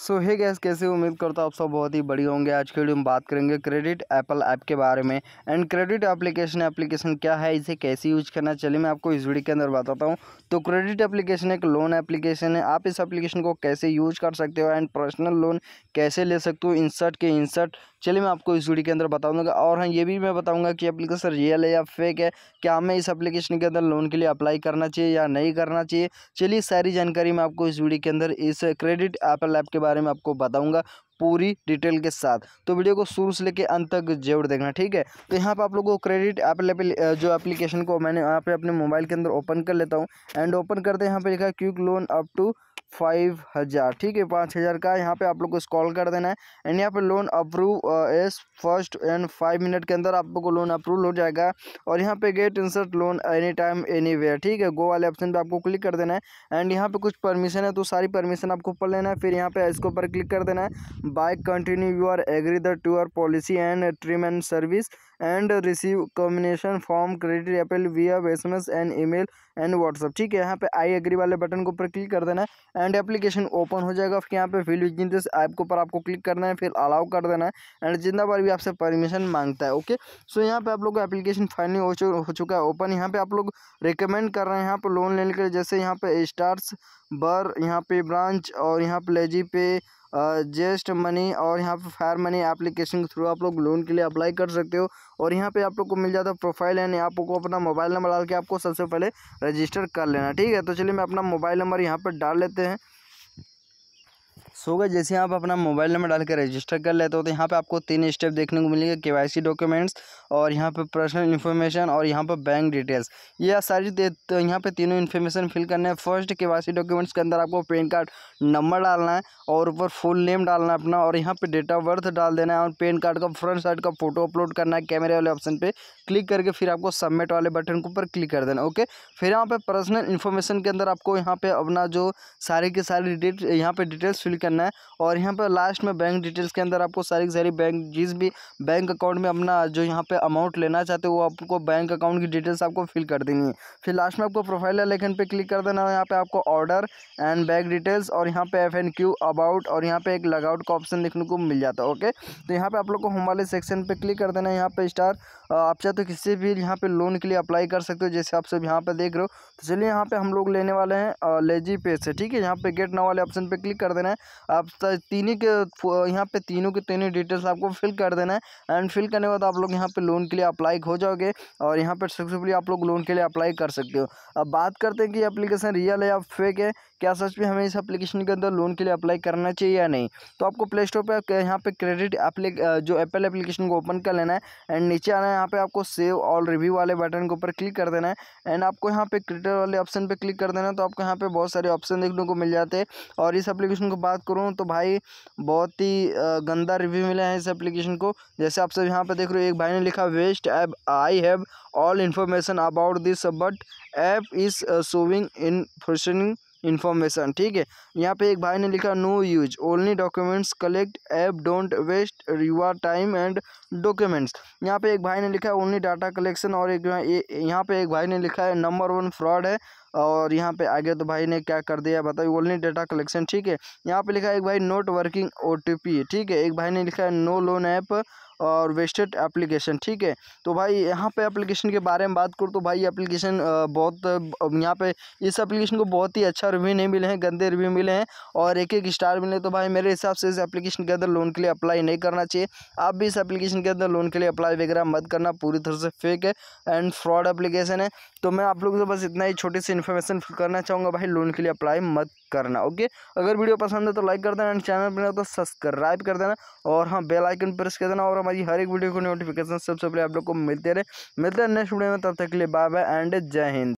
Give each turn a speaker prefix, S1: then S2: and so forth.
S1: सो हे gas कैसे उम्मीद करता हूँ आप सब बहुत ही बढ़िया होंगे आज की वीडियो में बात करेंगे क्रेडिट एप्पल ऐप के बारे में एंड क्रेडिट एप्लीकेशन एप्लीकेशन क्या है इसे कैसे यूज करना चलिए मैं आपको इस वीडियो के अंदर बताता हूँ तो क्रेडिट एप्लीकेशन एक लोन एप्लीकेशन है आप इस एप्लीकेशन को कैसे यूज कर सकते हो एंड पर्सनल लोन कैसे ले सकते हो इंसर्ट के इंसर्ट चलिए मैं आपको इस वीडियो के अंदर बताऊँगा और हाँ ये भी मैं बताऊँगा कि एप्लीकेशन रियल है या फेक है क्या हमें इस एप्लीकेशन के अंदर लोन के लिए अप्लाई करना चाहिए या नहीं करना चाहिए चलिए सारी जानकारी मैं आपको इस वीडियो के अंदर इस क्रेडिट एप्पल ऐप के बारे में आपको बताऊँगा पूरी डिटेल के साथ तो वीडियो को शुरू से लेकर अंत तक जरूर देखना ठीक है तो यहाँ पर आप लोगों को क्रेडिट जो एप्लीकेशन को मैंने यहाँ पे अपने मोबाइल के अंदर ओपन कर लेता हूँ एंड ओपन करते हैं यहाँ पे लिखा है quick loan up to five हज़ार ठीक है पाँच हज़ार का यहाँ पे आप लोग को स्कॉल कर देना है एंड यहाँ पे loan approve as first and five minute के अंदर आप लोग को लोन अप्रूव हो जाएगा और यहाँ पे get instant loan any time anywhere ठीक है गो वाले ऑप्शन पे आपको क्लिक कर देना है एंड यहाँ पे कुछ परमिशन है तो सारी परमिशन आपको पढ़ लेना है फिर यहाँ पे इसके ऊपर क्लिक कर देना है continue you are agree the to our policy and terms and service and receive combination form credit apple via S M S and email and WhatsApp ठीक है यहाँ पे आई एग्री वाले बटन के ऊपर क्लिक कर देना है एंड एप्लीकेशन ओपन हो जाएगा फिर यहाँ पे फिल विजिन दिस ऐप के ऊपर आपको क्लिक करना है फिर अलाउ कर देना है एंड जितना बार भी आपसे परमिशन मांगता है ओके सो so, यहाँ पे आप लोग का एप्लीकेशन फाइनल हो, चु, हो चुका है ओपन यहाँ पे आप लोग रिकमेंड कर रहे हैं यहाँ पर लोन लेने के लिए जैसे यहाँ पे स्टार्स बर यहाँ पे ब्रांच और यहाँ पे लेजी पे जेस्ट मनी और यहाँ पर फायर मनी एप्लीकेशन के थ्रू आप लोग लोन के लिए अप्लाई कर सकते हो और यहाँ पे आप लोग को मिल जाता है प्रोफाइल एंड आपको अपना मोबाइल नंबर डाल के आपको सबसे पहले रजिस्टर कर लेना ठीक है तो चलिए मैं अपना मोबाइल नंबर यहाँ पर डाल लेते हैं सो गए जैसे आप अपना मोबाइल नंबर डाल के रजिस्टर कर लेते हो तो यहाँ पे आपको तीन स्टेप देखने को मिलेंगे के वाई सी डॉक्यूमेंट्स और यहाँ पे पर्सनल इन्फॉर्मेशन और यहाँ पे बैंक डिटेल्स ये सारी तो यहाँ पे तीनों इन्फॉर्मेशन फिल करना है फर्स्ट के वाई सी डॉक्यूमेंट्स के अंदर आपको पेन कार्ड नंबर डालना है और ऊपर फुल नेम डालना है अपना और यहाँ पर डेट ऑफ बर्थ डाल देना है और पेन कार्ड का फ्रंट साइड का फोटो अपलोड करना है कैमरे वाले ऑप्शन पर क्लिक करके फिर आपको सबमिट वाले बटन के ऊपर क्लिक कर देना ओके फिर यहाँ पर पर्सनल इन्फॉर्मेशन के अंदर आपको यहाँ पर अपना जो सारे की सारी डिटेल यहाँ पर डिटेल्स फिल करना है और यहाँ पर लास्ट में बैंक डिटेल्स के अंदर आपको सारी की सारी बैंक जिस भी बैंक अकाउंट में अपना जो यहाँ पे अमाउंट लेना चाहते हो वो आपको बैंक अकाउंट की डिटेल्स आपको फिल कर देनी है फिर लास्ट में आपको प्रोफाइल लेखन पर क्लिक कर देना है यहाँ पर आपको ऑर्डर एंड बैंक डिटेल्स और यहाँ पर एफ एंड क्यू अबाउट और यहाँ पर एक लगआउट का ऑप्शन देखने को मिल जाता है ओके तो यहाँ पर आप लोग को होम वाले सेक्शन पर क्लिक कर देना है यहाँ पर स्टार आप चाहे तो किसी भी यहाँ पे लोन के लिए अप्लाई कर सकते हो जैसे आप सब यहाँ पे देख रहे हो तो चलिए यहाँ पे हम लोग लेने वाले हैं लेजी पे से ठीक है यहाँ पे गेट ना वाले ऑप्शन पे क्लिक कर देना है आप तीन ही के यहाँ पे तीनों के तीनों डिटेल्स आपको फिल कर देना है एंड फिल करने के बाद आप लोग यहाँ पे लोन के लिए अप्लाई हो जाओगे और यहाँ पे सक्सेसफुली आप लोग लोन के लिए अप्लाई कर सकते हो अब बात करते हैं कि एप्लीकेशन रियल है या फेक है क्या सच में हमें इस एप्लीकेशन के अंदर लोन के लिए अप्लाई करना चाहिए या नहीं तो आपको प्ले स्टोर पर यहाँ पे क्रेडिट जो एप्पल एप्लीकेशन को ओपन कर लेना है एंड नीचे आना है यहाँ पे आपको सेव ऑल रिव्यू वाले बटन के ऊपर क्लिक कर देना है एंड आपको यहाँ पे क्रेडिट वाले ऑप्शन पे क्लिक कर देना है तो आपको यहाँ पे बहुत सारे ऑप्शन देखने को मिल जाते हैं और इस एप्लीकेशन को बात करूँ तो भाई बहुत ही गंदा रिव्यू मिला है इस एप्लीकेशन को जैसे आप सब यहाँ पर देख रहे हो एक भाई ने लिखा waste app I have all information about this but app is showing in frustrating information ठीक है यहाँ पे एक भाई ने लिखा no use only documents collect app don't waste your time and documents यहाँ पे एक भाई ने लिखा है ओनली डाटा कलेक्शन और एक यहाँ पे एक भाई ने लिखा है नंबर वन फ्रॉड है और यहाँ पे आगे तो भाई ने क्या कर दिया बताइए ओनली डाटा कलेक्शन ठीक है यहाँ पे लिखा है एक भाई नोट वर्किंग ओ ठीक है एक भाई ने लिखा है नो लोन ऐप और वेस्टेड एप्लीकेशन ठीक है तो भाई यहाँ पे एप्लीकेशन के बारे में बात करूँ तो भाई एप्लीकेशन बहुत यहाँ पे इस एप्लीकेशन को बहुत ही अच्छा रिव्यू नहीं मिले हैं गंदे रिव्यू मिले हैं और एक एक स्टार मिले तो भाई मेरे हिसाब से इस एप्लीकेशन के अंदर लोन के लिए अप्लाई नहीं करना चाहिए आप भी इस एप्लीकेशन के अंदर लोन के लिए अप्लाई वगैरह मत करना पूरी तरह से फेक है एंड फ्रॉड एप्लीकेशन है तो मैं आप लोगों से बस इतना ही छोटी सी इन्फॉर्मेशन करना चाहूँगा भाई लोन के लिए अप्लाई मत करना ओके अगर वीडियो पसंद है तो लाइक कर देना एंड चैनल पर तो सब्सक्राइब कर देना और हाँ बेल आइकन प्रेस कर देना और हमारी हर एक वीडियो को नोटिफिकेशन सबसे पहले आप लोग को मिलते रहे मिलते हैं नेक्स्ट वीडियो में तब तक के लिए बाय बाय एंड जय हिंद